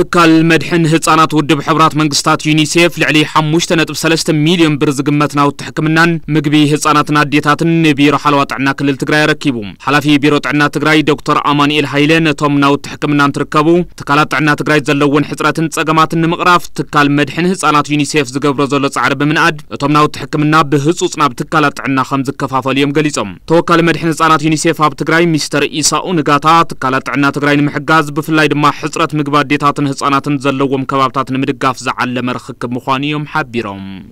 ትካል መድሕን ህፃናት ውድብ ሕቡራት መንግስታት ዩኒሴፍ ልዕሊ 5.3 ሚልዮን ብር ዝግመት ናውቲ ሕክምናን ምግቢ ህፃናትን ኣዴታትን ንቢሮ ሓለዋ ጥዕና ክልል ትግራይ ረኪቡ ሓላፊ ቢሮ ጥዕና ትግራይ ዶክተር ኣማኒኤል ሃይለ ነቶም ናውቲ ሕክምና እንትርከቡ ትካላት ጥዕና ትግራይ ዘለውን ሕፅረትን ጸገማትን ንምቕራፍ ትካል መድሕን ህፃናት ዩኒሴፍ ዝገብሮ ዘሎ ጻዕሪ ብምንኣድ እቶም ናውቲ ሕክምና ብህፁፅ ናብ ትካላት ጥዕና ከም ዝከፋፈሉ እዮም ገሊፆም ተወካሊ መድሕን ህፃናት ዩኒሴፍ ኣብ ትግራይ ሚስተር ኢሳኡ ንጋታ ትካላት ጥዕና ትግራይ ንምሕጋዝ ብፍላይ ድማ ሕፅረት ምግቢ ኣዴታትን هزانات زلوم كبابتات نمدقاف زعل مرخك مخانيهم حبيرهم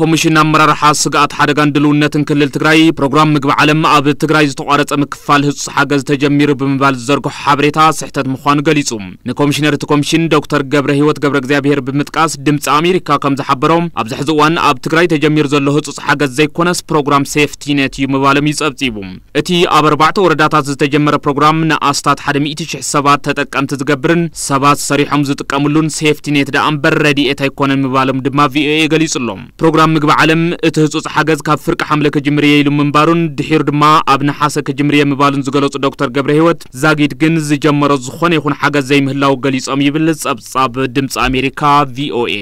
ኮሚሽን ኣመራርሓ ስጋኣት ሓደጋን ድልውነትን ክልል ትግራይ ፕሮግራም ምግቢ ዓለም ኣብ ትግራይ ዝተቋረፀ ምክፋል ህፁፅ ሓገዝ ተጀሚሩ ብምባል ዝዘርግሖ ሓበሬታ ስሕተት ምዃኑ ገሊጹ ንኮሚሽነር እቲ ኮሚሽን ዶክተር ገብረ ሂወት ገብረ እግዚኣብሔር ብምጥቃስ ድምፂ ኣሜሪካ ከም ዝሓበሮም ኣብዚ ሕዚ እዋን ኣብ ትግራይ ተጀሚሩ ዘሎ ህፁፅ ሓገዝ ዘይኮነስ ፕሮግራም ሴፍቲ ነት እዩ ምባሎም ይጸብጺቡ እቲ ኣብ ኣርባዕተ ወረዳታት ዝተጀመረ ፕሮግራም ንኣስታት ሓደ ሚእቲ ሰባት ተጠቀምቲ ዝገብርን ሰባት ሰሪሖም ዝጥቀምሉን ሴፍቲ ሴፍቲኔት ደኣ እምበር ረድኤት ኣይኮነን ምባሎም ድማ ቪኦኤ ገሊጹሎም ፕሮግራም ምግቢ ዓለም እቲ ህፁፅ ሓገዝ ካብ ፍርቂ ሓምለ ከጅምርየ ኢሉ ምንባሩን ድሒሩ ድማ ኣብ ነሓሰ ከጅምርየ ምባሉን ዝገለጹ ዶክተር ገብረ ህይወት ዛጊድ ግን ዝጀመሮ ዝኾነ ይኹን ሓገዝ ዘይምህላው ገሊፆም ይብል ጸብጻብ ድምፂ ኣሜሪካ ቪኦኤ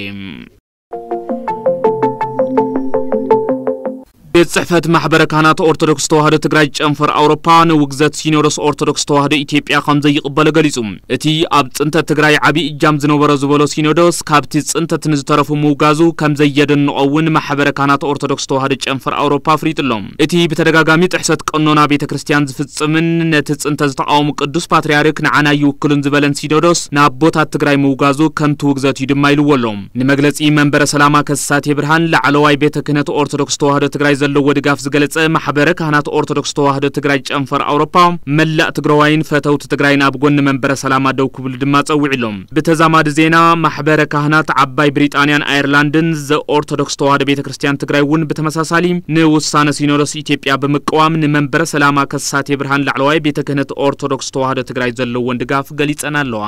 ቤት ጽሕፈት ማሕበረ ካህናት ኦርቶዶክስ ተዋህዶ ትግራይ ጨንፈር ኣውሮፓ ንውግዘት ሲኖዶስ ኦርቶዶክስ ተዋህዶ ኢትዮጵያ ከም ዘይቕበሎ ገሊጹ እቲ ኣብ ጽንተት ትግራይ ዓብዪ እጃም ዝነበሮ ዝበሎ ሲኖዶስ ካብቲ ጽንተት ንዝተረፉ ምውጋዙ ከም ዘየደንቆ ማሕበረ ካህናት ኦርቶዶክስ ተዋህዶ ጨንፈር ኣውሮፓ ኣፍሊጡሎም እቲ ብተደጋጋሚ ጥሕሰት ቀኖና ቤተ ክርስቲያን ዝፍጽምን ነቲ ጽንተት ዝተቃወሙ ቅዱስ ፓትርያርክ ንዓና ይውክሉን ዝበለን ሲኖዶስ ናብ ቦታት ትግራይ ምውጋዙ ከምቲ ውግዘት እዩ ድማ ኢልዎ ኣሎ ንመግለጺ መንበረ ሰላማ ከሳቴ ብርሃን ላዕለዋይ ቤተ ክህነት ኦርቶዶክስ ተዋህዶ ትግራይ ዘለዎ ድጋፍ ዝገለጸ ማሕበረ ካህናት ኦርቶዶክስ ተዋህዶ ትግራይ ጨንፈር ኣውሮፓ መላእ ትግራዋይን ፈተውቲ ትግራይን ኣብ ጎኒ መንበረ ሰላማ ደው ክብሉ ድማ ጸዊዕ ኢሎም ብተዛማዲ ዜና ማሕበረ ካህናት ዓባይ ብሪጣንያን ኣየርላንድን ዘኦርቶዶክስ ተዋህዶ ቤተ ክርስቲያን ትግራይ እውን ብተመሳሳሊ ንውሳነ ሲኖዶስ ኢትዮጵያ ብምቃዋም ንመንበረ ሰላማ ከሳቴ ብርሃን ላዕለዋይ ቤተ ክህነት ኦርቶዶክስ ተዋህዶ ትግራይ ዘለዎን ድጋፍ ገሊጸን ኣለዋ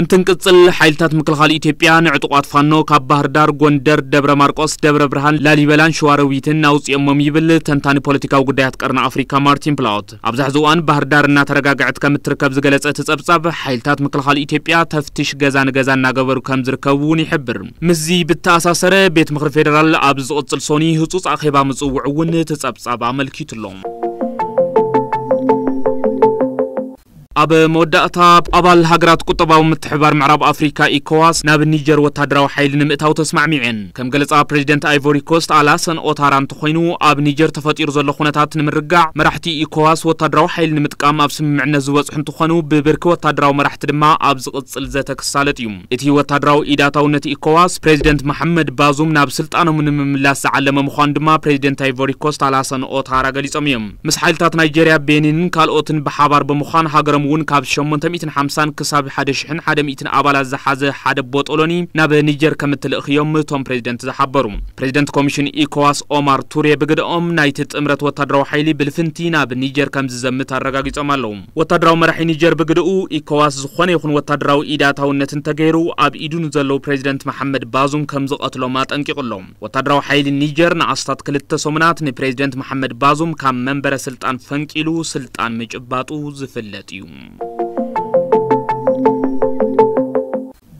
እንትንቅጽል ሓይልታት ምክልኻል ኢትዮጵያ ንዕጡቋት ፋኖ ካብ ባህር ዳር፣ ጎንደር፣ ደብረ ማርቆስ፣ ደብረ ብርሃን፣ ላሊበላን ሸዋረዊትን ኣውፅኦሞም ይብል ተንታኒ ፖለቲካዊ ጉዳያት ቀርና ኣፍሪካ ማርቲን ፕላዎት ኣብዛሕዚ እዋን ባህር ዳር እናተረጋግዐት ከም እትርከብ ዝገለጸ ትጸብጻብ ሓይልታት ምክልኻል ኢትዮጵያ ተፍትሽ ገዛ ንገዛ እናገበሩ ከም ዝርከቡ እውን ይሕብር ምስዚ ብተኣሳሰረ ቤት ምክሪ ፌደራል ኣብ ዝቕጽል ሶኒ ህጹጽ ኣኼባ ምጽውዕ እውን ትጸብጻብ ኣመልኪቱሎም ኣብ መወዳእታ ኣባል ሃገራት ቁጠባዊ ምትሕባር ምዕራብ ኣፍሪካ ኢኮዋስ ናብ ኒጀር ወታደራዊ ሓይሊ ንምእታው ተስማዕሚዐን ከም ገለጻ ፕሬዚደንት ኣይቮሪኮስት ኣላሰን ኦታራ እንተኮይኑ ኣብ ኒጀር ተፈጢሩ ዘሎ ኩነታት ንምርጋዕ መራሕቲ ኢኮዋስ ወታደራዊ ሓይሊ ንምጥቃም ኣብ ስምምዕነት ዝበፅሑ እንትኾኑ ብብርኪ ወታደራዊ መራሕቲ ድማ ኣብ ዝቕፅል ዘተ ክሳለጥ እዩ እቲ ወታደራዊ ኢዳታውነት ኢኮዋስ ፕሬዚደንት መሓመድ ባዙም ናብ ስልጣኖም ንምምላስ ዝዓለመ ምዃኑ ድማ ፕሬዚደንት ኣይቮሪኮስት ኣላሰን ኦታራ ገሊፆም እዮም ምስ ሓይልታት ናይጀርያ ቤኒንን ካልኦትን ብሓባር ብምዃን ሃገሮም እውን ካብ 850 ክሳብ 1100 ኣባላት ዝሓዘ ሓደ ቦጦሎኒ ናብ ኒጀር ከም እትልእኽዮም እቶም ፕሬዚደንት ዝሓበሩ ፕሬዚደንት ኮሚሽን ኢኮዋስ ኦማር ቱሬ ብግድኦም ናይቲ ጥምረት ወታደራዊ ሓይሊ ብልፍንቲ ናብ ኒጀር ከም ዝዘምት ኣረጋጊፆም ኣለዉ ወታደራዊ መራሒ ኒጀር ብግድኡ ኢኮዋስ ዝኾነ ይኹን ወታደራዊ ኢዳታውነት እንተገይሩ ኣብ ኢዱ ንዘለዉ ፕሬዚደንት መሓመድ ባዙም ከም ዝቐትሎም ኣጠንቂቑ ኣሎ ወታደራዊ ሓይሊ ኒጀር ንኣስታት ክልተ ሰሙናት ንፕሬዚደንት መሓመድ ባዙም ካብ መንበረ ስልጣን ፈንቂሉ ስልጣን ምጭባጡ ዝፍለጥ እዩ Mm.